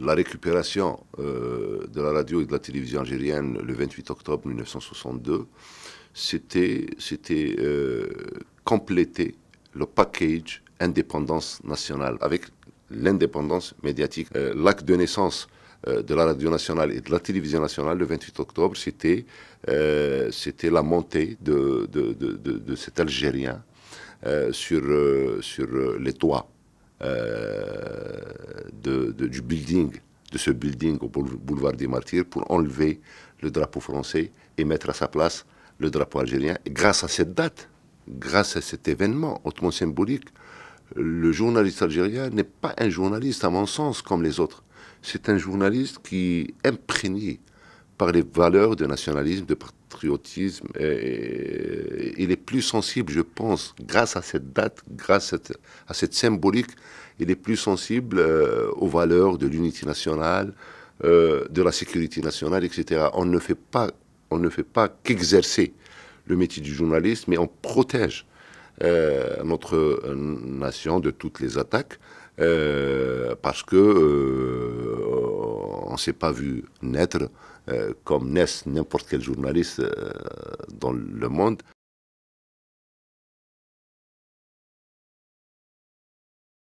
la récupération euh, de la radio et de la télévision algérienne le 28 octobre 1962, c'était euh, compléter le package indépendance nationale avec l'indépendance médiatique. Euh, l'acte de naissance de la radio nationale et de la télévision nationale le 28 octobre, c'était la montée de, de, cet Algérien sur, sur les toits du building, de ce building au boulevard des Martyrs pour enlever le drapeau français et mettre à sa place le drapeau algérien. Et grâce à cette date, grâce à cet événement hautement symbolique, le journaliste algérien n'est pas un journaliste, à mon sens, comme les autres. C'est un journaliste qui imprégne par les valeurs de nationalisme, de patriotisme. il est plus sensible, je pense, grâce à cette date, grâce à cette, symbolique, il est plus sensible euh, aux valeurs de l'unité nationale, euh, de la sécurité nationale, etc. On ne fait pas, on ne fait pas qu'exercer le métier du journaliste, mais on protège euh, notre nation de toutes les attaques parce que ne s'est pas vu naître euh, comme naissent n'importe quel journaliste euh, dans le monde.